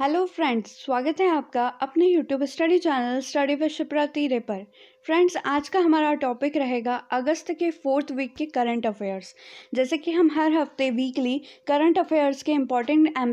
Hello friends स्वागत है आपका अपने यूट्यूब स्टडी चैनल स्टडी विश्व शिप्रा तीरे पर फ्रेंड्स आज का हमारा टॉपिक रहेगा अगस्त के फोर्थ वीक के करंट अफेयर्स जैसे कि हम हर हफ्ते वीकली करंट अफेयर्स के इम्पॉर्टेंट एम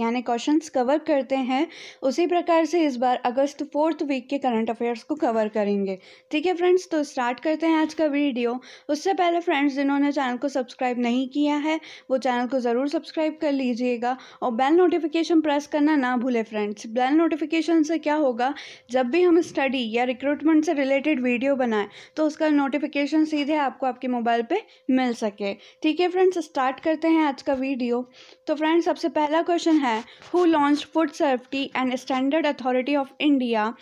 यानी क्वेश्चंस कवर करते हैं उसी प्रकार से इस बार अगस्त फोर्थ वीक के करंट अफेयर्स को कवर करेंगे ठीक है फ्रेंड्स तो स्टार्ट करते हैं आज का वीडियो उससे पहले फ्रेंड्स जिन्होंने चैनल को सब्सक्राइब नहीं किया है वो चैनल को ज़रूर सब्सक्राइब कर लीजिएगा और बेल नोटिफिकेशन प्रेस करना ना भूलें फ्रेंड्स बेल नोटिफिकेशन से क्या होगा जब भी हम स्टडी या रिक्रूटमेंट से रिलेटेड रिलेटेड वीडियो बनाए तो उसका नोटिफिकेशन सीधे आपको आपके मोबाइल पे मिल सके ठीक है फ्रेंड्स स्टार्ट करते हैं आज का वीडियो तो फ्रेंड्स सबसे पहला क्वेश्चन है who launch food safety and standard authority of India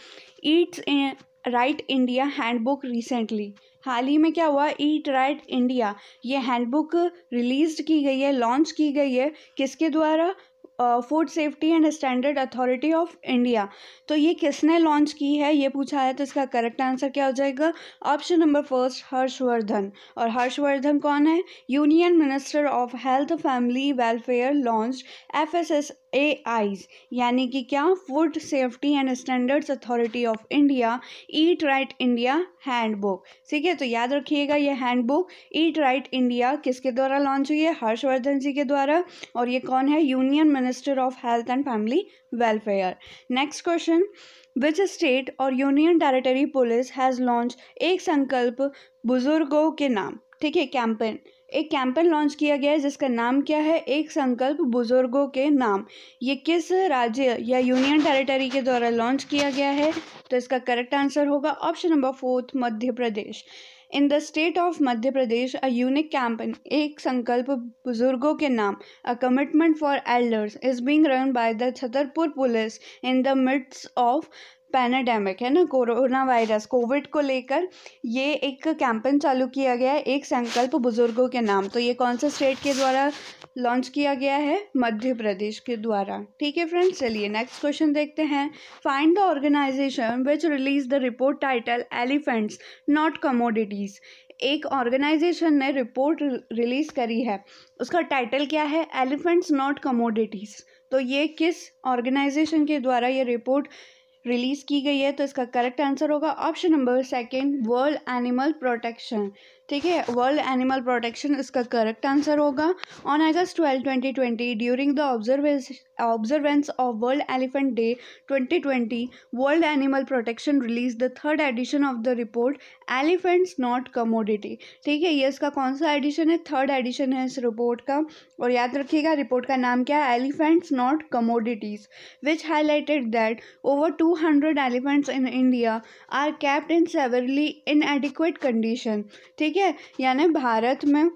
eats in right India handbook recently हाल ही में क्या हुआ ईट राइट इंडिया ये हैंडबुक रिलीज की गई है लॉन्च की गई है किसके द्वारा food safety and standard authority of India तो ये किसने लॉन्च की है ये पूछा है तो इसका करेक्ट आंसर क्या हो जाएगा ऑप्शन नंबर फर्स्ट हर्षवर्धन और हर्षवर्धन कौन है union minister of health family welfare launch F S S A I यानी कि क्या food safety and standards authority of India eat right India handbook ठीक है तो याद रखिएगा ये हैंडबुक ईट राइट इंडिया किसके द्वारा लॉन्च हुई है हर्षवर्धन जी के द्वारा और ये कौन है union minister of health and family welfare next question which state और union territory police has launch एक संकल्प बुजुर्गों के नाम ठीक है कैंपेन एक कैंपेन लॉन्च किया गया है जिसका नाम क्या है एक संकल्प बुजुर्गों के नाम ये किस राज्य या यूनियन टेरिटरी के द्वारा लॉन्च किया गया है तो इसका करेक्ट आंसर होगा option number fourth Madhya Pradesh in the state of Madhya Pradesh a unique campaign एक संकल्प बुजुर्गों के नाम a commitment for elders is being run by the Chhatarpur police in the mids of pandemic है ना कोरोना वायरस कोविड को लेकर ये एक कैंपेन चालू किया गया है एक संकल्प बुजुर्गों के नाम तो ये कौन से स्टेट के द्वारा लॉन्च किया गया है मध्य प्रदेश के द्वारा ठीक है फ्रेंड्स चलिए नेक्स्ट क्वेश्चन देखते हैं find the organization which release the report title elephants not commodities एक ऑर्गेनाइजेशन ने रिपोर्ट रिलीज़ करी है उसका टाइटल क्या है एलिफेंट्स नॉट कमोडिटीज़ तो ये किस ऑर्गेनाइजेशन के द्वारा ये रिपोर्ट रिलीज़ की गई है तो इसका करेक्ट आंसर होगा option number second world animal protection ठीक है वर्ल्ड एनिमल प्रोटेक्शन इसका करेक्ट आंसर होगा ऑन अगस्त twelve twenty twenty during the observation of world elephant day twenty twenty world animal protection release the third edition of the report elephants not commodity ठीक है ये इसका कौन सा addition है थर्ड एडिशन है इस रिपोर्ट का और याद रखिएगा रिपोर्ट का नाम क्या है elephants not commodities which highlighted that over two hundred elephants in India are kept in severely inadequate condition ठीक है है यानी भारत में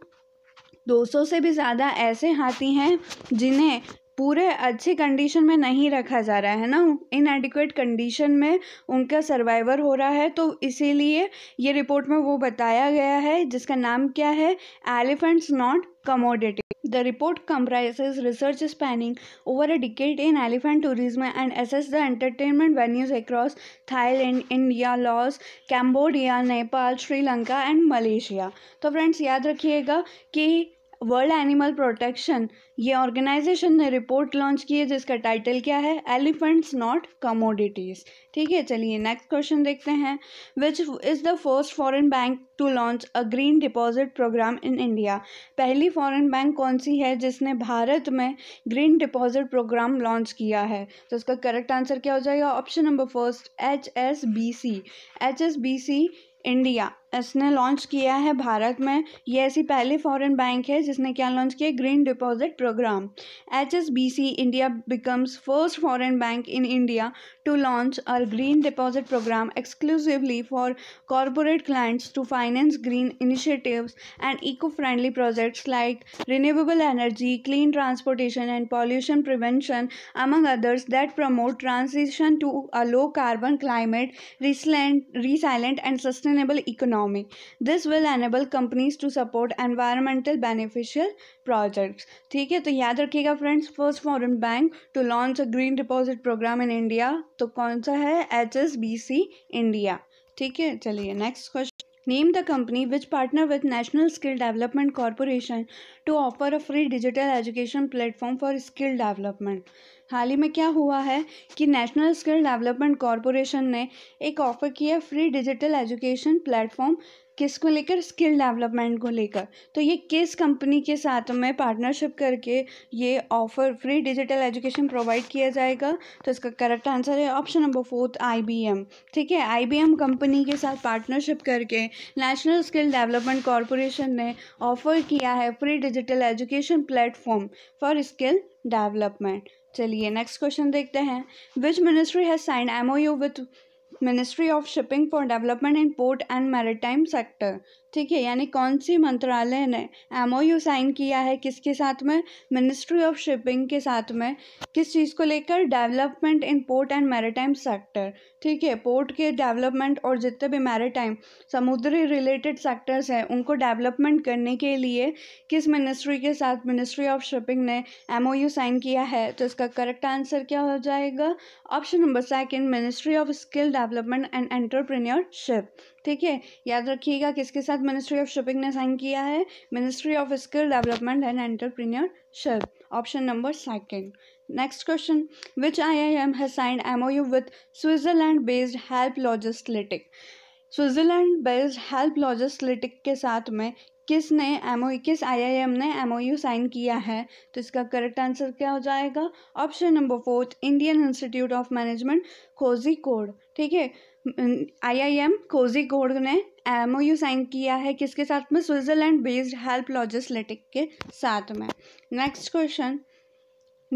दो सौ से भी ज़्यादा ऐसे हाथी हैं जिन्हें पूरे अच्छी कंडीशन में नहीं रखा जा रहा है ना इन इनएडिक्वेट कंडीशन में उनका सर्वाइवर हो रहा है तो इसीलिए ये रिपोर्ट में वो बताया गया है जिसका नाम क्या है elephants not commodity the report comprise research spanning over a decade in elephant tourism and S S the entertainment venues across Thailand India Laos Cambodia Nepal Sri Lanka and Malaysia तो फ्रेंड्स याद रखिएगा कि वर्ल्ड एनिमल प्रोटेक्शन ये organisation ने report launch की है जिसका title क्या है एलिफेंट्स नॉट कमोडिटीज़ ठीक है चलिए नेक्स्ट क्वेश्चन देखते हैं which is the first foreign bank to launch a green deposit programme in India पहली फॉरेन बैंक कौन सी है जिसने भारत में ग्रीन डिपॉजिट प्रोग्राम लॉन्च किया है तो इसका करेक्ट आंसर क्या हो जाएगा option number first H S B C H S B C India इसने लॉन्च किया है भारत में ये ऐसी पहली फॉरेन बैंक है जिसने क्या लॉन्च किया green deposit programme H S B C India becomes first foreign bank in India to launch a green deposit programme exclusively for corporate clients to finance green initiatives and eco friendly projects like renewable energy clean transportation and pollution prevention among others that promote transition to a low carbon climate resilient resilient and sustainable economy economy. This will enable companies to support environmental beneficial projects. ठीक है तो याद रखिएगा friends first foreign bank to launch a green deposit programme in India तो कौन सा है H S B C India ठीक है चलिए next question Name the company which partner with National Skill Development Corporation to offer a free digital education platform for skill development. हाल ही में क्या हुआ है कि नेशनल स्किल डेवलपमेंट कॉरपोरेशन ने एक ऑफ़र किया फ्री डिजिटल एजुकेशन प्लेटफॉर्म किसको लेकर स्किल डेवलपमेंट को लेकर तो ये किस कंपनी के साथ में पार्टनरशिप करके ये offer free digital education provide किया जाएगा तो इसका करेक्ट आंसर है ऑप्शन नंबर फोर्थ आईबीएम ठीक है आईबीएम कंपनी के साथ पार्टनरशिप करके नेशनल स्किल डेवलपमेंट कॉरपोरेशन ने ऑफर किया है free digital education platform for skill development चलिए नेक्स्ट क्वेश्चन देखते हैं which ministry has sign M O U with Ministry of Shipping for Development in Port and Maritime Sector ठीक है यानी कौन सी मंत्रालय ने एम साइन किया है किसके साथ में मिनिस्ट्री ऑफ शिपिंग के साथ में किस चीज़ को लेकर development in port and maritime sector ठीक है पोर्ट के डेवलपमेंट और जितने भी मैरिटाइम समुद्री रिलेटेड सेक्टर्स हैं उनको डेवलपमेंट करने के लिए किस मिनिस्ट्री के साथ मिनिस्ट्री ऑफ शिपिंग ने एम साइन किया है तो इसका करेक्ट आंसर क्या हो जाएगा option number second Ministry of skill Development and Entrepreneurship ठीक है याद रखिएगा किसके साथ मिनिस्ट्री ऑफ शिपिंग ने साइन किया है ministry of skill Development and ship option number second next question which I I M has with M O U with Switzerland based Help Logistic के साथ में किसने एम किस आईआईएम ने M sign किया है तो इसका करेक्ट आंसर क्या हो जाएगा option number fourth Indian Institute of Management Kozhikode ठीक है आईआईएम गोड ने एमओयू साइन किया है किसके साथ में स्विट्जरलैंड बेस्ड हेल्प लॉजिस्टिक के साथ में next question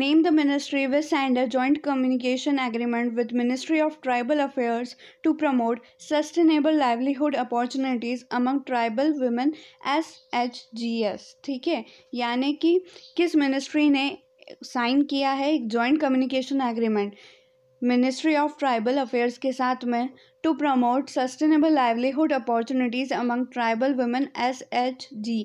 name the ministry with signed a joint communication agreement with Ministry of Tribal Affairs to promote sustainable livelihood opportunities among tribal women S H G s ठीक है यानी कि किस ministry ने sign किया है एक joint communication agreement Ministry of Tribal Affairs के साथ में to promote sustainable livelihood opportunities among tribal women S H G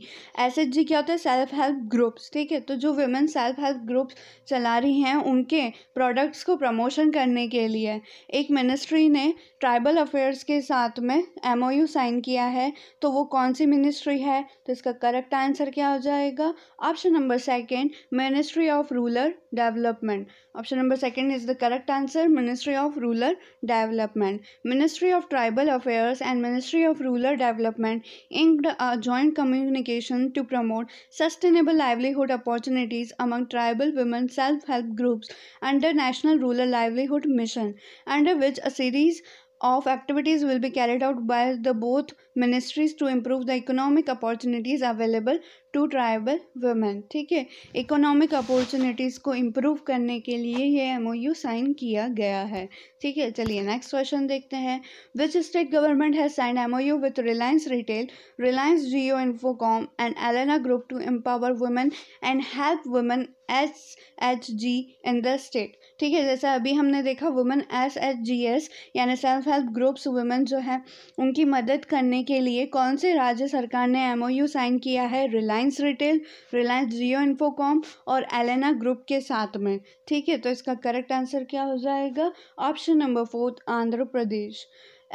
S H G क्या होता है सेल्फ हेल्प ग्रुप्स ठीक है तो जो वुमेन सेल्फ हेल्प ग्रुप्स चला रही हैं उनके प्रोडक्ट्स को प्रमोशन करने के लिए एक मिनिस्ट्री ने ट्राइबल अफेयर्स के साथ में एम साइन किया है तो वो कौन सी मिनिस्ट्री है तो इसका करेक्ट आंसर क्या हो जाएगा option number second Ministry of Rural Development option number second is the correct answer Ministry of Rural Development ministry Ministry of Tribal Affairs and Ministry of Rural Development inked a joint communication to promote sustainable livelihood opportunities among tribal women self-help groups under National Rural Livelihood Mission, under which a series of activities will be carried out by the both ministries to improve the economic opportunities available to tribal women ठीक है economic opportunities को improve करने के लिए ये you sign किया गया है ठीक है चलिए नेक्स्ट क्वेश्चन देखते हैं which state government has sign M O U with Reliance Retail Reliance Jio Infocomm and Elena Group to empower women and help women S H G in the state ठीक है जैसा अभी हमने देखा women S H G s यानी self help groups women जो हैं उनकी मदद करने के लिए कौन से राज्य सरकार ने एमओयू साइन किया है Reliance Retail Reliance Jio Infocomm और एलेना ग्रुप के साथ में ठीक है तो इसका करेक्ट आंसर क्या हो जाएगा option number fourth Andhra Pradesh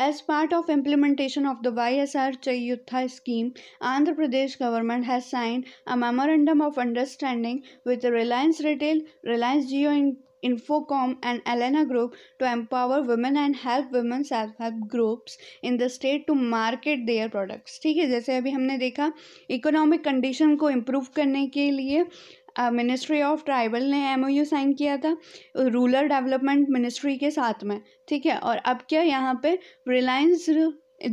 as part of implementation of the Y S R Cheyutha scheme Andhra Pradesh government has sign a memorandum of understanding with Reliance Retail Reliance Jio in Infocom and Elena Group to empower women and help women self help groups in the state to market their products ठीक है जैसे अभी हमने देखा economic condition को improve करने के लिए मिनिस्ट्री ऑफ ट्राइबल ने एम ओ यू साइन किया था रूरल डेवलपमेंट मिनिस्ट्री के साथ में ठीक है और अब क्या यहाँ पे Reliance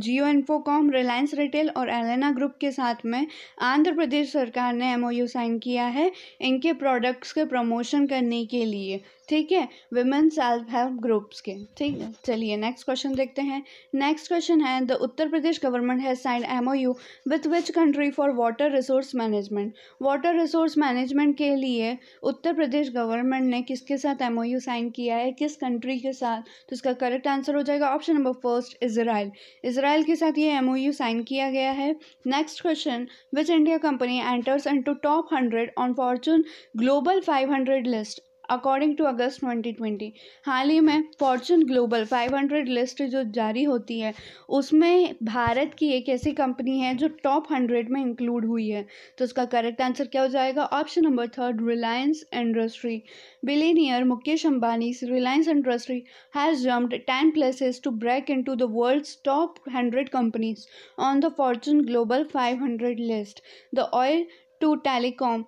Jio Infocomm Reliance Retail और एलेना ग्रुप के साथ में आंध्र प्रदेश सरकार ने एमओयू साइन किया है इनके प्रोडक्ट्स के प्रमोशन करने के लिए ठीक है विमेन सेल्फ हेल्प ग्रुप्स के ठीक है चलिए नेक्स्ट क्वेश्चन देखते हैं नेक्स्ट क्वेश्चन है the Uttar Pradesh government has signed M O U with which country for water resource management water resource management के लिए उत्तर प्रदेश गवर्नमेंट ने किसके साथ एम ओ यू साइन किया है किस कंट्री के साथ तो इसका करेक्ट आंसर हो जाएगा option number first Israel Israel के साथ ये एम ओ यू साइन किया गया है next question which India company enters in to top hundred on Fortune Global five hundred list according to August 2020 हाल ही में फॉर्चून ग्लोबल 500 लिस्ट जो जारी होती है उसमें भारत की एक ऐसी कंपनी है जो टॉप 100 में इंक्लूड हुई है तो उसका करेक्ट आंसर क्या हो जाएगा option number third Reliance industry billionaire Mukesh Ambani Reliance industry has jumped ten places to break in to the world's top hundred companies on the Fortune Global hundred list the oil to telecom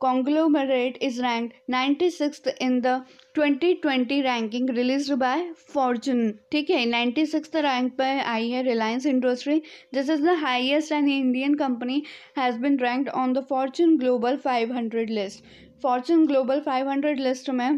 conglomerate is ranked 96th in the 2020 ranking release by Fortune ठीक है ninety six rank पर आई है Reliance industry this is the highest and Indian company has been ranked on the Fortune Global 500 list Fortune Global 500 list में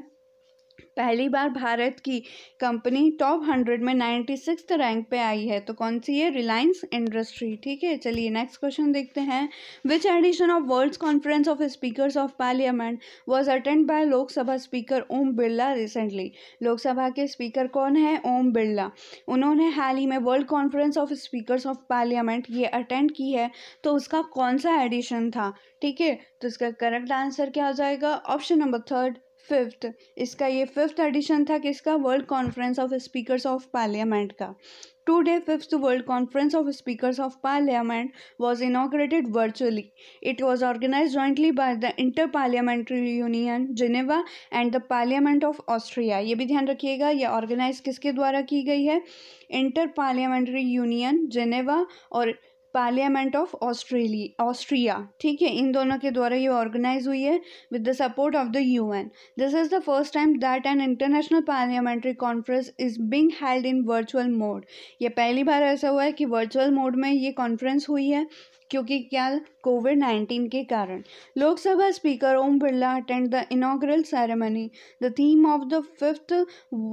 पहली बार भारत की company top hundred में नाइन्टी सिक्स रैंक पे आई है तो कौन सी है रिलायंस इंडस्ट्री ठीक है चलिए नेक्स्ट क्वेश्चन देखते हैं which edition of World Conference of Speaker of Parliament was attend by Lok Sabha speaker Om Birla recently Lok Sabha के स्पीकर कौन है ओम बिरला उन्होंने हाल ही में World Conference of Speaker of Parliament ये अटेंड की है तो उसका कौन सा एडिशन था ठीक है तो इसका करेक्ट आंसर क्या हो जाएगा ऑप्शन नंबर थर्ड फिफ्थ इसका ये फिफ्थ एडिशन था किसका World Conference of Speakers of Parliament का today fifth World Conference of Speakers of Parliament was inaugurated virtually it was organise jointly by the Inter Parliamentary Union Geneva and the Parliament of Austria ये भी ध्यान रखिएगा ये organise किसके द्वारा की गई है इंटर पार्लियामेंट्री यूनियन जिनेवा और पार्लियामेंट ऑफ ऑस्ट्रेली ऑस्ट्रिया ठीक है इन दोनों के द्वारा ये ऑर्गेनाइज हुई है with the support of the UN this is the first time that an international parliamentary conference is being held in virtual mode ये पहली बार ऐसा हुआ है कि वर्चुअल मोड में ये कॉन्फ्रेंस हुई है क्योंकि क्या कोविड नाइन्टीन के कारण Lok Sabha speaker Om Birla attend the inaugural ceremony the theme of the fifth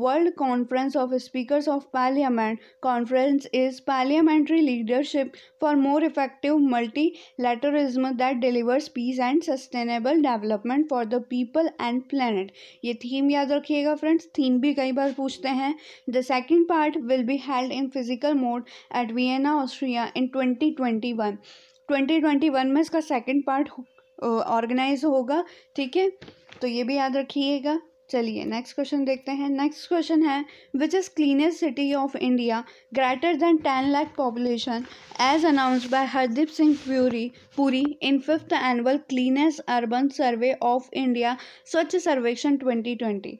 World Conference of Speakers of Parliament conference is parliamentary leadership for more effective multilateralism that delivers peace and sustainable development for the people and planet ये theme याद रखिएगा friends theme भी कई बार पूछते हैं the second part will be held in physical mode at Vienna Austria in twenty twenty one twenty twenty one में इसका सेकंड पार्ट ऑर्गेनाइज होगा ठीक है तो ये भी याद रखिएगा चलिए नेक्स्ट क्वेश्चन देखते हैं नेक्स्ट क्वेश्चन है which is cleanest city of India greater than ten lakh population as announce by Hardeep Singh Puri Puri in fifth annual cleanest urban survey of India Swachh Survekshan 2020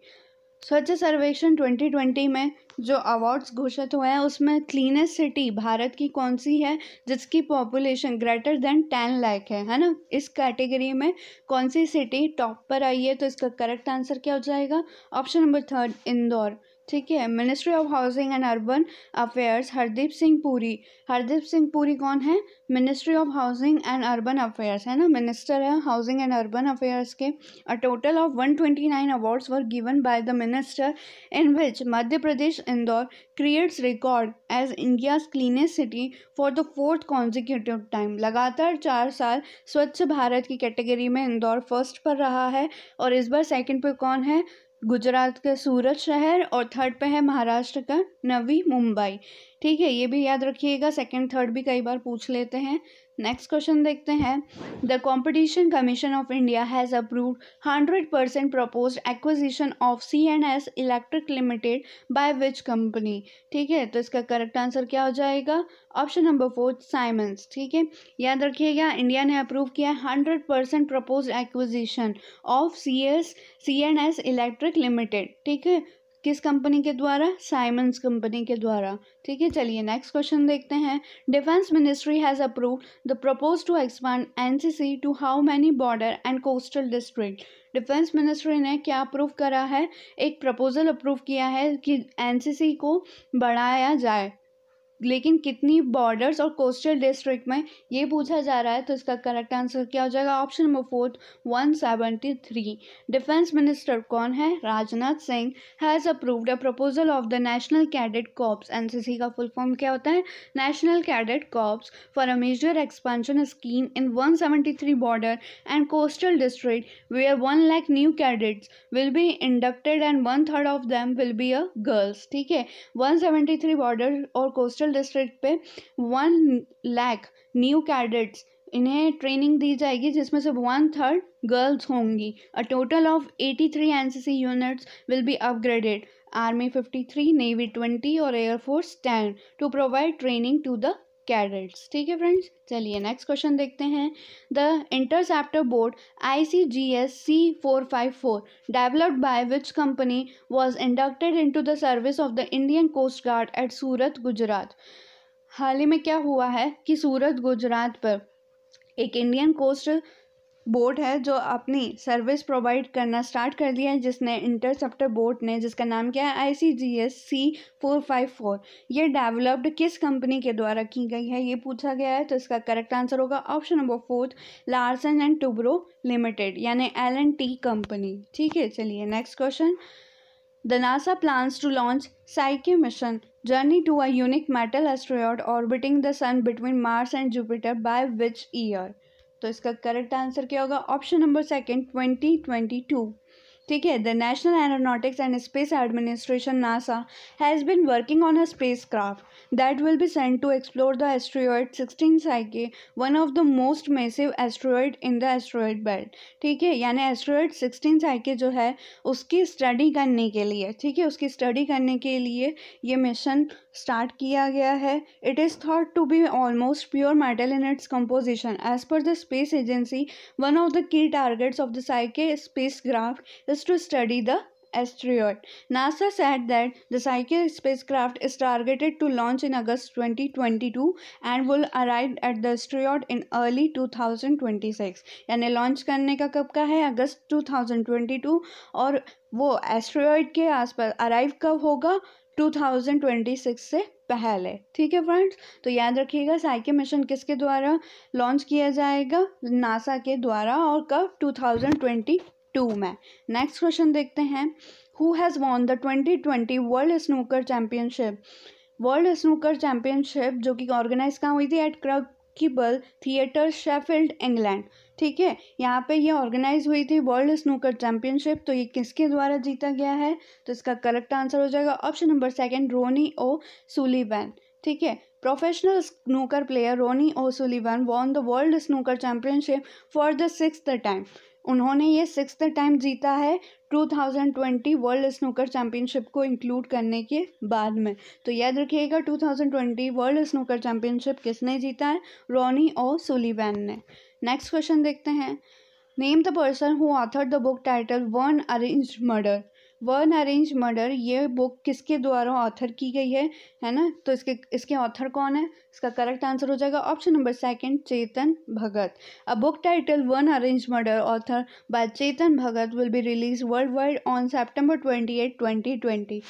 स्वच्छ सर्वेक्षण 2020 में जो अवार्ड्स घोषित हुए हैं उसमें क्लीनेस्ट सिटी भारत की कौन सी है जिसकी population greater than ten lakh है है ना इस कैटेगरी में कौन सी सिटी टॉप पर आई है तो इसका करेक्ट आंसर क्या हो जाएगा ऑप्शन नंबर थर्ड इंदौर ठीक है ministry of Housing and urban Affairs Hardeep Singh Puri Hardeep Singh Puri कौन है ministry of Housing and urban Affairs है ना मिनिस्टर है हाउसिंग एंड अर्बन अफेयर्स के a total of one twenty nine awards were given by the minister in which Madhya Pradesh Indore creates record as India's cleanest city for the fourth consecutive time लगातार चार साल स्वच्छ भारत की category में Indore first पर रहा है और इस बार सेकेंड पर कौन है गुजरात का सूरत शहर और थर्ड पे है महाराष्ट्र का नवी मुंबई ठीक है ये भी याद रखिएगा सेकंड थर्ड भी कई बार पूछ लेते हैं नेक्स्ट क्वेश्चन देखते हैं the Competition Commission of India has approve hundred percent propose acquisition of C and S Electric Limited by which company ठीक है तो इसका करेक्ट आंसर क्या हो जाएगा ऑप्शन नंबर फोर साइमंस ठीक है याद रखिएगा इंडिया ने अप्रूव किया है hundred percent propose acquisition of C S C N S Electric Limited ठीक है किस कंपनी के द्वारा साइमंस कंपनी के द्वारा ठीक है चलिए नेक्स्ट क्वेश्चन देखते हैं defence ministry has approve the propose to expand NCC to how many border and coastal district defence ministry ने क्या अप्रूव करा है एक प्रपोजल अप्रूव किया है कि एनसीसी को बढ़ाया जाए लेकिन कितनी बॉर्डर्स और कोस्टल डिस्ट्रिक्ट में ये पूछा जा रहा है तो इसका करेक्ट आंसर क्या हो जाएगा option number fourth one seventy three defence minister कौन है Rajnath Singh has approved a proposal of the national cadet corps NCC का फुल फॉर्म क्या होता है national cadet corps for a major expansion scheme in one three border and coastal district where one lakh new cadets will be inducted and one third of them will be a girls ठीक है one three border और coastal central district पे one lakh new cadets इन्हें training दी जाएगी जिसमें से one third girls होंगी a total of eighty three N units will be upgraded army fifty three navy twenty और air force ten to provide training to the cadets ठीक है फ्रेंड्स चलिए नेक्स्ट क्वेश्चन देखते हैं the interceptor boat I C G S C four five four developed by which company was inducted in to the service of the Indian coast guard at Surat Gujarat हाल ही में क्या हुआ है कि सूरत गुजरात पर एक इंडियन कोस्ट बोट है जो अपनी सर्विस प्रोवाइड करना स्टार्ट कर दिया है जिसने इंटरसेप्टर बोट ने जिसका नाम क्या है I C G S C four five four ये डेवलप्ड किस कंपनी के द्वारा की गई है ये पूछा गया है तो इसका करेक्ट आंसर होगा option number fourth Larsen and Toubro limited यानी एल एंड टी कंपनी ठीक है चलिए next question the NASA plans to launch Psyche mission journey to a unique metal asteroid orbiting the sun between Mars and Jupiter by which year तो इसका correct answer क्या होगा option number second twenty twenty two ठीक है the national aeronautics and space administration NASA has been working on a spacecraft that will be sent to explore the asteroid sixteen Psyche one of the most massive asteroid in the asteroid belt ठीक है यानी asteroid sixteen साइके जो है उसकी study करने के लिए ठीक है उसकी स्टडी करने के लिए ये मिशन स्टार्ट किया गया है it is thought to be almost pure metal in its composition as per the space agency one of the key targets of the Psyche spacecraft is to study the asteroid. NASA said that the Psyche spacecraft is targeted to launch in August 2022 and will arrive at the asteroid in early 2026. यानी launch करने का कब का है अगस्त 2022 और वो asteroid के आसपास अराइव कब होगा 2026 से पहले ठीक है फ्रेंड्स तो याद रखिएगा साइके मिशन किसके द्वारा लॉन्च किया जाएगा नासा के द्वारा और कब टू में नेक्स्ट क्वेश्चन देखते हैं who has won the twenty twenty world snooker championship world snooker championship जो कि ऑर्गेनाइज कहाँ हुई थी at Crucible theatre Sheffield England ठीक है यहाँ पे ये ऑर्गेनाइज हुई थी वर्ल्ड स्नूकर चैंपियनशिप तो ये किसके द्वारा जीता गया है तो इसका करेक्ट आंसर हो जाएगा option number second Ronnie O'Sullivan ठीक है professional snooker player Ronnie O'Sullivan won the world snooker championship for the six time उन्होंने ये सिक्स टाइम जीता है 2020 वर्ल्ड स्नूकर चैम्पियनशिप को इंक्लूड करने के बाद में तो याद रखिएगा 2020 वर्ल्ड स्नूकर चैम्पियनशिप किसने जीता है रोनी और सुलीबैन ने नेक्स्ट क्वेश्चन देखते हैं name the person who author the book title one arrange murder one arrange murder ये बुक किसके द्वारा ऑथर की गई है है ना तो इसके इसके ऑथर कौन है इसका करेक्ट आंसर हो जाएगा option number second Chetan Bhagat a book title one arrange murder author by Chetan Bhagat will be release worldwide on September twenty eight twenty twenty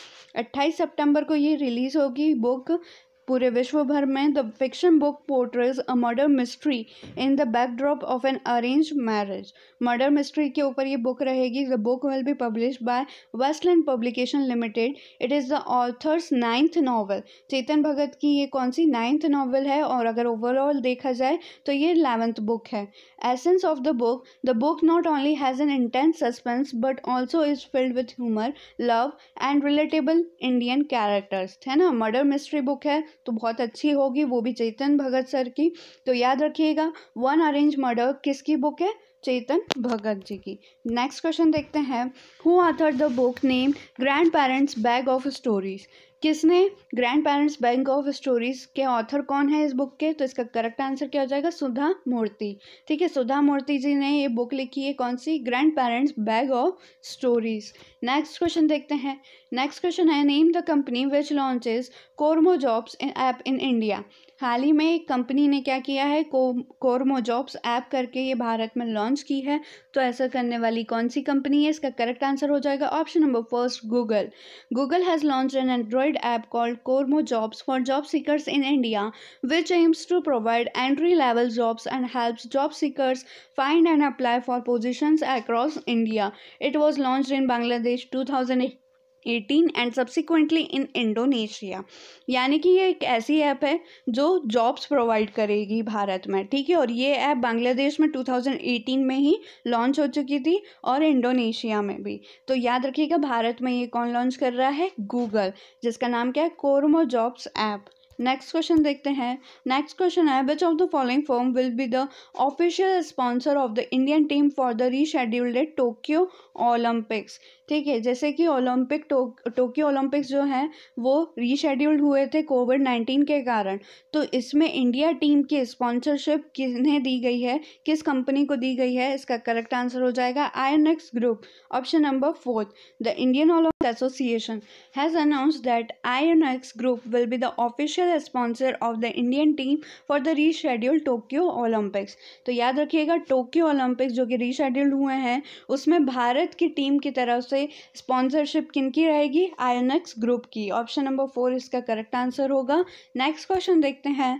अट्ठाईस सेप्टेम्बर को ये रिलीज़ होगी बुक पूरे विश्व भर में the fiction book portrays a murder mystery in the backdrop of an arrange marriage murder mystery के ऊपर ये बुक रहेगी the book will be publish by Westland publication limited it is the author's ninth novel Chetan Bhagat की ये कौन C ninth novel है और अगर ओवरऑल देखा जाए तो ये इलेवेंथ बुक है essence of the book the book not only has an intense suspense but also is filled with humour love and relatable Indian characters है ना मर्डर मिस्ट्री बुक है तो बहुत अच्छी होगी वो भी चेतन भगत सर की तो याद रखिएगा वन अरेंज मर्डर किसकी बुक है चेतन भगत जी की नेक्स्ट क्वेश्चन देखते हैं who author the book name grandparents bag of stories किसने grandparents bank of stories के ऑथर कौन है इस बुक के तो इसका करेक्ट आंसर क्या हो जाएगा सुधा मूर्ति ठीक है सुधा मूर्ति जी ने ये बुक लिखी है कौन सी grandparents bag of stories next question देखते हैं नेक्स्ट क्वेश्चन है name the company which launches Kormo jobs app in India हाल ही में एक कंपनी ने क्या किया है को कोरमो जॉब्स ऐप करके ये भारत में लॉन्च की है तो ऐसा करने वाली कौन सी कंपनी है इसका करेक्ट आंसर हो जाएगा option number first Google Google has launch an Android app called Kormo jobs for job seekers in India which aims to provide entry level jobs and help job seekers find and apply for positions across India it was launch in Bangladesh प्रदेश 2018 and subsequently in Indonesia यानी कि ये एक ऐसी app है जो jobs provide करेगी भारत में ठीक है और ये ऐप बांग्लादेश में 2018 में ही लॉन्च हो चुकी थी और इंडोनेशिया में भी तो याद रखिएगा भारत में ये कौन लॉन्च कर रहा है गूगल जिसका नाम क्या है Kormo jobs app next question देखते हैं नेक्स्ट क्वेश्चन है which of the following firm will be the official sponsor of the Indian team for the rescheduled Tokyo Olympics ठीक है जैसे कि ओलंपिक टोक्यो ओलंपिक्स जो है वो रीशेड्यूल्ड हुए थे कोविड नाइन्टीन के कारण तो इसमें इंडिया टीम की स्पॉन्सरशिप किसने दी गई है किस कंपनी को दी गई है इसका करेक्ट आंसर हो जाएगा I group option number fourth the Indian Olympic Association has announced that INX Group will be the official sponsor of the Indian team for the rescheduled Tokyo Olympics. तो याद रखिएगा Tokyo Olympics जो कि rescheduled हुए हैं उसमें भारत की team की तरफ से स्पॉन्सरशिप किन की रहेगी INX Group की ऑप्शन नंबर फोर इसका करेक्ट आंसर होगा नेक्स्ट क्वेश्चन देखते हैं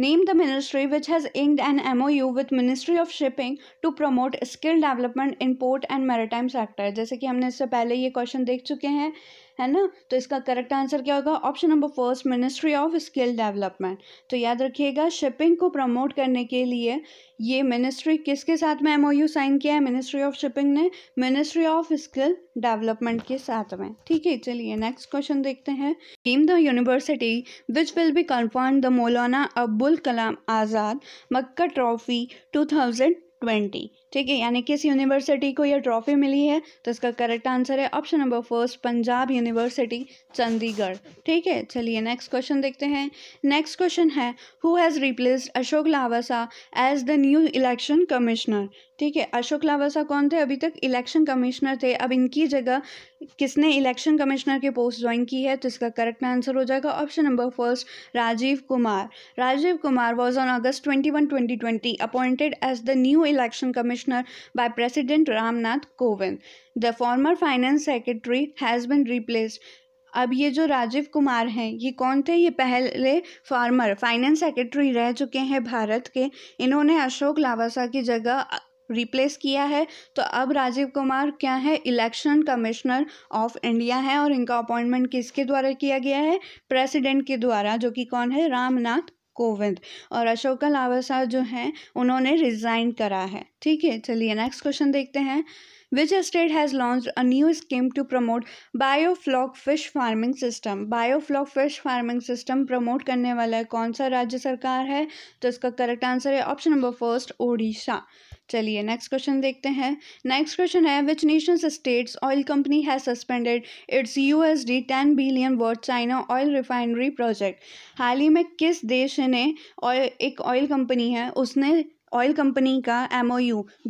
Name the ministry which has inked an MOU with Ministry of Shipping to promote skill development in port and maritime sector जैसे कि हमने इससे पहले ये क्वेश्चन देख चुके हैं है ना तो इसका करेक्ट आंसर क्या होगा option number first ministry of skill development तो याद रखिएगा शिपिंग को प्रमोट करने के लिए ये मिनिस्ट्री किसके साथ में एमओयू साइन किया है मिनिस्ट्री ऑफ शिपिंग ने मिनिस्ट्री ऑफ स्किल डेवलपमेंट के साथ में ठीक है चलिए नेक्स्ट क्वेश्चन देखते हैं team the university which will be confirm the Maulana Abul Kalam Azad Mecca trophy twenty ठीक है यानी किस यूनिवर्सिटी को यह ट्रॉफी मिली है तो इसका करेक्ट आंसर है option number first Punjab university Chandigarh ठीक है चलिए नेक्स्ट क्वेश्चन देखते हैं नेक्स्ट क्वेश्चन है who has replaced Ashok Lavasa as the new election commissioner ठीक है अशोक लावासा कौन थे अभी तक इलेक्शन कमिश्नर थे अब इनकी जगह किसने इलेक्शन कमिश्नर के पोस्ट ज्वाइन की है तो इसका करेक्ट आंसर हो जाएगा option number first Rajeev Kumar Rajeev Kumar was on August twenty one twenty twenty appointed as the new election commissioner Commissioner by President Ramnath Kovind. The former finance secretary has been replaced. अब ये जो राजीव कुमार हैं ये कौन थे ये पहले फार्मर फाइनेंस सेक्रेटरी रह चुके हैं भारत के इन्होंने अशोक लावासा की जगह रिप्लेस किया है तो अब राजीव कुमार क्या है इलेक्शन कमिश्नर ऑफ इंडिया है और इनका अपॉइंटमेंट किसके द्वारा किया गया है प्रेसिडेंट के द्वारा जो कि कौन है रामनाथ कोविंद और अशोक लावासा जो हैं उन्होंने रिजाइन करा है ठीक है चलिए नेक्स्ट क्वेश्चन देखते हैं which state has launch a new scheme to promote biofloc fish farming system biofloc fish farming system promote करने वाला कौन सा राज्य सरकार है तो इसका करेक्ट आंसर है ऑप्शन नंबर फर्स्ट ओडिशा चलिए नेक्स्ट क्वेश्चन देखते हैं नेक्स्ट क्वेश्चन है which nation's states oil company has suspended its USD ten billion worth China oil refinery project हाल ही में किस देश ने ऑयल एक ऑयल कंपनी है उसने ऑयल कंपनी का एम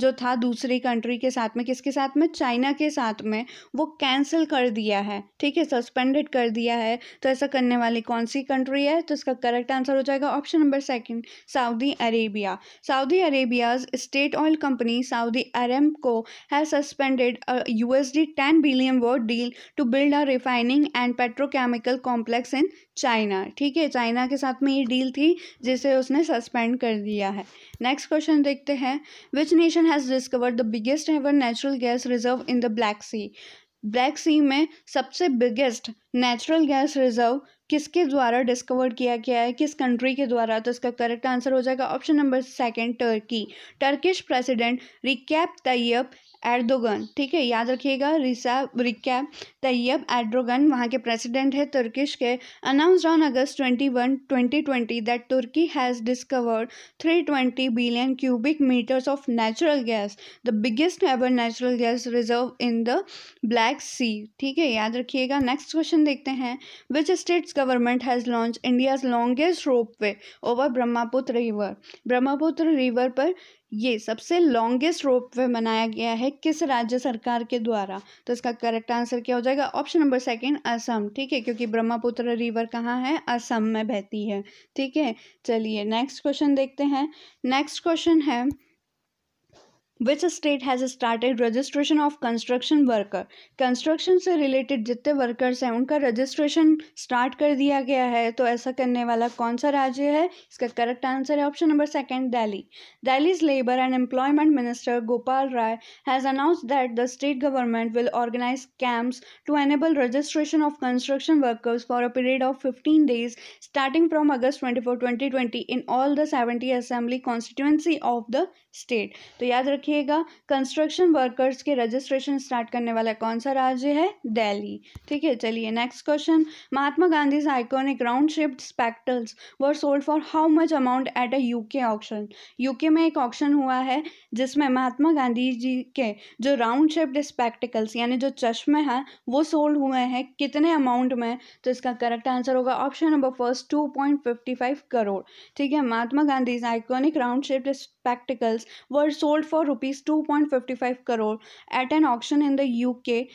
जो था दूसरी कंट्री के साथ में किसके साथ में चाइना के साथ में वो कैंसिल कर दिया है ठीक है सस्पेंडेड कर दिया है तो ऐसा करने वाली कौन सी कंट्री है तो इसका करेक्ट आंसर हो जाएगा option number second Saudi Arabia Saudi Arabia's state oil company Saudi Aramco has suspended U S D ten billion worth deal to build a refining and petrochemical complex in China ठीक है China के साथ में ये deal थी जिसे उसने suspend कर दिया है नेक्स्ट नेक्स्ट क्वेश्चन देखते हैं which nation has discovered the biggest ever natural gas reserve in the black sea black sea में सबसे बिगेस्ट नेचुरल गैस रिजर्व किसके द्वारा डिस्कवर किया गया है किस कंट्री के द्वारा तो इसका करेक्ट आंसर हो जाएगा option number second Turkey Turkish president Recep Tayyip Erdogan ठीक है याद रखिएगा रिसा रिकैप तैयब एर्दोगन वहाँ के प्रेसिडेंट है तुर्किश के announce on August twenty one twenty twenty that Turkey has discovered three twenty billion cubic metres of natural gas the biggest ever natural gas reserve in the black sea ठीक है याद रखिएगा next question देखते हैं which states government has launch India's longest ropeway over Brahmaputra river Brahmaputra river पर ये सबसे longest रोप वे बनाया गया है किस राज्य सरकार के द्वारा तो इसका करेक्ट आंसर क्या हो जाएगा ऑप्शन नंबर सेकंड असम ठीक है क्योंकि ब्रह्मपुत्र रिवर कहाँ है असम में बहती है ठीक है चलिए नेक्स्ट क्वेश्चन देखते हैं नेक्स्ट क्वेश्चन है which state has started registration of construction worker construction से रिलेटेड जितने वर्कर्स हैं उनका रजिस्ट्रेशन स्टार्ट कर दिया गया है तो ऐसा करने वाला कौन सा राज्य है इसका करेक्ट आंसर है option number second Delhi Delhi's labour and employment minister Gopal Rai has announce that the state government will organise camps to enable registration of construction workers for a period of fifteen days starting from August twenty four twenty twenty in all the seventy assembly constituency of the state तो याद रखिएगा construction workers के registration start करने वाला कौन सा राज्य है दिल्ली ठीक है चलिए next question Mahatma Gandhi iconic round shaped spectacles were sold for how much amount at a UK auction UK में एक ऑप्शन हुआ है जिसमें महात्मा गांधी जी के जो राउंड शेप्ड स्पेक्टिकल्स यानी जो चश्मे हैं वो सोल्ड हुए हैं कितने अमाउंट में तो इसका करेक्ट आंसर होगा option number first two point fifty five crore ठीक है Mahatma Gandhi iconic round shaped spectacles were sold for rupees 2.55 crore at an auction in the UK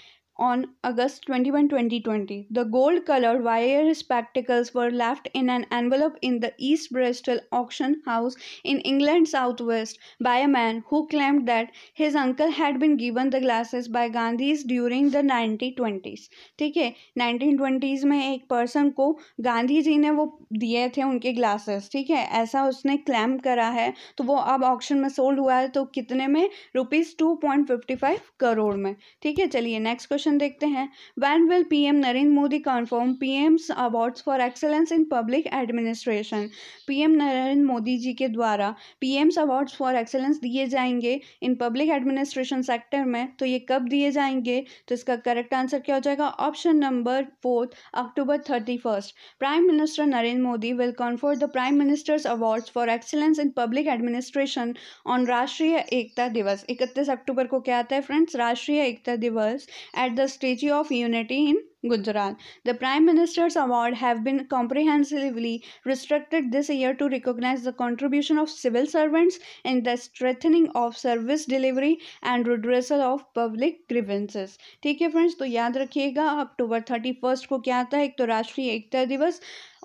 on August 21, 2020. The gold colored wire spectacles were left in an envelope in the East Bristol auction house in England Southwest by a man who claimed that his uncle had been given the glasses by Gandhis during the 1920s. ठीक है 1920s में एक person को गांधी जी ने वो दिए थे उनके glasses. ठीक है ऐसा उसने claim करा है तो वो अब auction में sold हुआ है तो कितने में rupees 2.55 करोड़ में ठीक है चलिए next question क्वेश्चन देखते हैं when will P M Narendra Modi confirm P M's awards for excellence in public administration P M Narendra Modi ji के द्वारा P M's awards for excellence दिए जाएंगे इन पब्लिक एडमिनिस्ट्रेशन सेक्टर में तो ये कब दिए जाएंगे तो इसका करेक्ट आंसर क्या हो जाएगा option number fourth October thirty first prime minister Narendra Modi will confer the prime minister's awards for excellence in public administration on Rashtriya Ekta दिवस इकतीस अक्टूबर को क्या आता है friends Rashtriya Ekta Diwas held at the Statue of Unity in Gujarat. The Prime Minister's Award have been comprehensively restricted this year to recognize the contribution of civil servants in the strengthening of service delivery and redressal of public grievances. ठीक है friends तो याद रखिएगा अक्टूबर thirty first को क्या आता है एक तो राष्ट्रीय एकता दिवस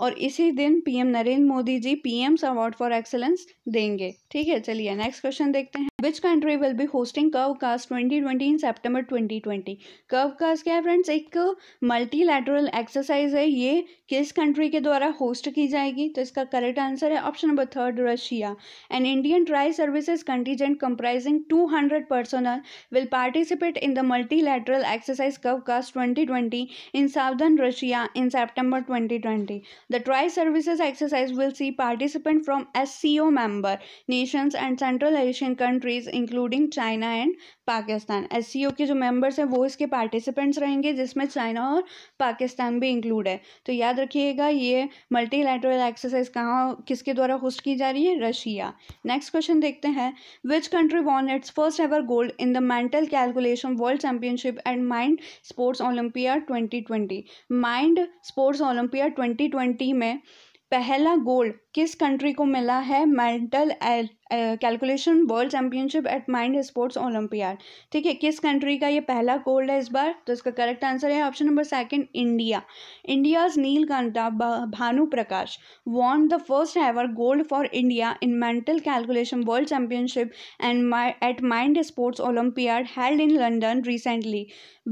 और इसी दिन PM Narendra Modi ji PMs award for excellence देंगे ठीक है चलिए नेक्स्ट क्वेश्चन देखते हैं which country will be hosting curve cast twenty twenty in September twenty twenty curve cast क्या है फ्रेंड्स एक मल्टीलैटरल एक्सरसाइज है ये किस कंट्री के द्वारा होस्ट की जाएगी तो इसका करेक्ट आंसर है option number third Russia and Indian tri services contingent comprising two hundred personnel will participate in the multilateral exercise Kavkaz twenty twenty in southern Russia in September twenty twenty the tri services exercise will see participant from S C O member nations and central Asian countries including China and Pakistan S C O के जो members हैं वो इसके participants रहेंगे जिसमें China और और पाकिस्तान भी इंक्लूड है तो याद रखिएगा ये मल्टीलैटरल एक्सरसाइज कहाँ किसके द्वारा होस्ट की जा रही है रशिया नेक्स्ट क्वेश्चन देखते हैं which country won its first ever gold in the mental calculation world championship and mind sports olympiad twenty twenty mind sports olympiad twenty twenty में पहला गोल्ड किस कंट्री को मिला है mental calculation world championship at mind sports olympiad ठीक है किस country का ये पहला गोल्ड है इस बार तो इसका करेक्ट आंसर है option number second India India's Neelakanta Bhanu Prakash won the first ever gold for India in mental calculation world championship and at mind sports olympiad held in London recently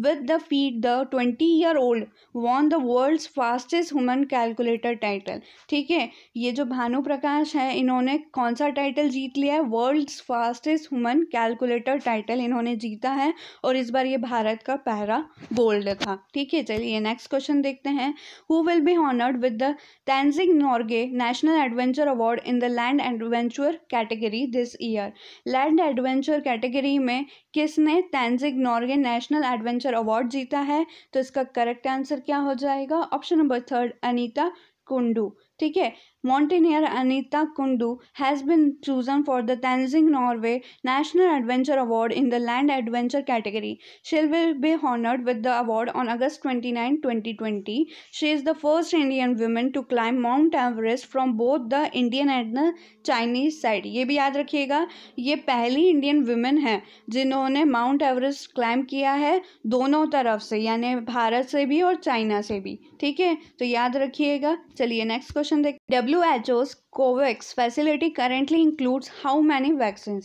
with the feat the twenty year old won the world fastest human calculator title ठीक है ये जो भानु प्रकाश है इन्होंने कौन सा title जी जीत लिया है world's fastest human calculator title इन्होंने जीता है और इस बार ये भारत का पहला गोल्ड था ठीक है चलिए नेक्स्ट क्वेश्चन देखते हैं who will be honoured with the Tenzing Norgay national adventure award in the land adventure category this year land adventure category में किसने Tenzing Norgay national adventure award जीता है तो इसका करेक्ट आंसर क्या हो जाएगा option number third Anita Kundu ठीक है mountaineer Anita Kundu has been chosen for the Tenzing Norway National Adventure Award in the Land Adventure category. She will be honored with the award on August 29, 2020. She is the first Indian woman to climb Mount Everest from both the Indian and the Chinese side. ये भी याद रखिएगा ये पहली Indian woman है जिन्होंने Mount Everest climb किया है दोनों तरफ से यानी भारत से भी और चाइना से भी ठीक है तो याद रखिएगा चलिए नेक्स्ट क्वेश्चन देख W H O's COVAX facility currently includes how many vaccine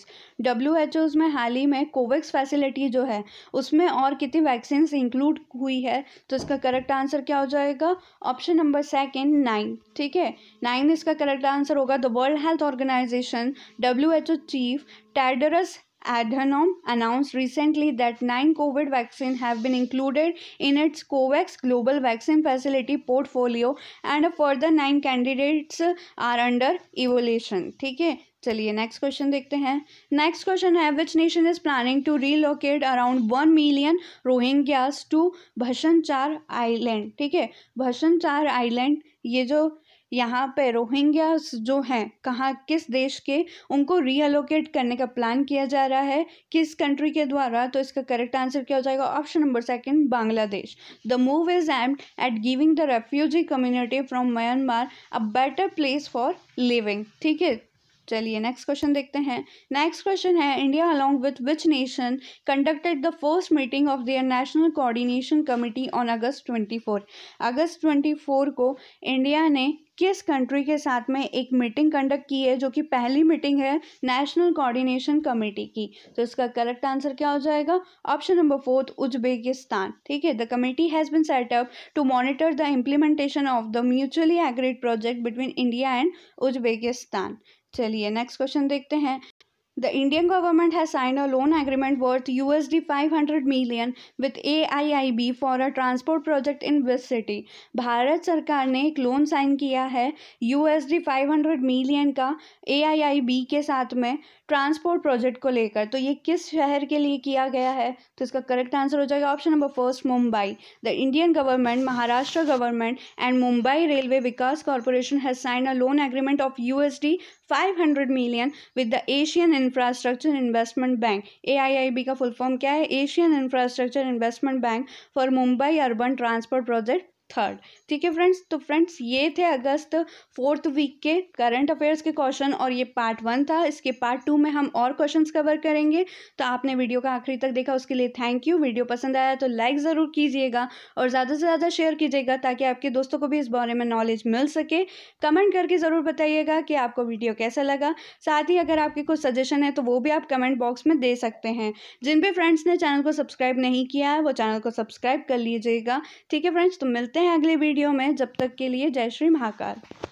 W H O's में हाल ही में कोवैक्स फैसिलिटी जो है उसमें और कितनी वैक्सीन इंक्लूड हुई है तो इसका करेक्ट आंसर क्या हो जाएगा ऑप्शन नंबर सेकेंड नाइन ठीक है नाइन इसका करेक्ट आंसर होगा the world health organisation W H O chief Tedros Adhanom announced recently that nine COVID vaccines have been included in its COVAX Global Vaccine Facility portfolio and a further nine candidates are under evaluation. ठीक है चलिए next question देखते हैं next question है which nation is planning to relocate around one million Rohingyas to Bhasan Char island ठीक है भसनचार island ये जो यहाँ पे रोहिंग्यास जो हैं कहाँ किस देश के उनको रीअलोकेट करने का प्लान किया जा रहा है किस कंट्री के द्वारा तो इसका करेक्ट आंसर क्या हो जाएगा option number second Bangladesh the move is aimed at giving the refugee community from Myanmar a better place for living ठीक है चलिए नेक्स्ट क्वेश्चन देखते हैं नेक्स्ट क्वेश्चन है India along with which nation conducted the first meeting of their national coordination committee on August twenty four August twenty four को India ने किस country के साथ में एक मीटिंग कंडक्ट की है जो कि पहली मीटिंग है नेशनल कोऑर्डिनेशन कमेटी की तो इसका करेक्ट आंसर क्या हो जाएगा ऑप्शन नंबर फोर्थ उज्बेकिस्तान ठीक है the committee has been set up to monitor the implementation of the mutually agreed project between India and Uzbekistan चलिए नेक्स्ट क्वेश्चन देखते हैं The Indian government has signed a loan agreement worth USD 500 million with AIIB for a transport project in West City. Bharat सरकार ने एक loan sign किया है USD 500 million का AIIB के साथ में ट्रांसपोर्ट प्रोजेक्ट को लेकर तो ये किस शहर के लिए किया गया है तो इसका करेक्ट आंसर हो जाएगा option number first Mumbai the Indian government Maharashtra government and Mumbai railway Vikas corporation has sign a loan agreement of USD 500 million with the Asian in infrastructure investment bank A का फुल फॉर्म क्या है Asian infrastructure investment bank for Mumbai urban transport project third ठीक है friends तो friends ये थे August fourth week के current affairs के क्वेश्चन और ये पार्ट वन था इसके पार्ट टू में हम और क्वेश्चंस कवर करेंगे तो आपने वीडियो का आखिरी तक देखा उसके लिए थैंक यू वीडियो पसंद आया तो लाइक ज़रूर कीजिएगा और ज़्यादा से ज़्यादा शेयर कीजिएगा ताकि आपके दोस्तों को भी इस बारे में नॉलेज मिल सके कमेंट करके ज़रूर बताइएगा कि आपको वीडियो कैसा लगा साथ ही अगर आपके कुछ सजेशन है तो वो भी आप कमेंट बॉक्स में दे सकते हैं जिन भी फ्रेंड्स ने चैनल को सब्सक्राइब नहीं किया है वो चैनल को सब्सक्राइब कर लीजिएगा ठीक है फ्रेंड्स तो मिलते हैं मिलते हैं अगले वीडियो में जब तक के लिए जय श्री महाकाल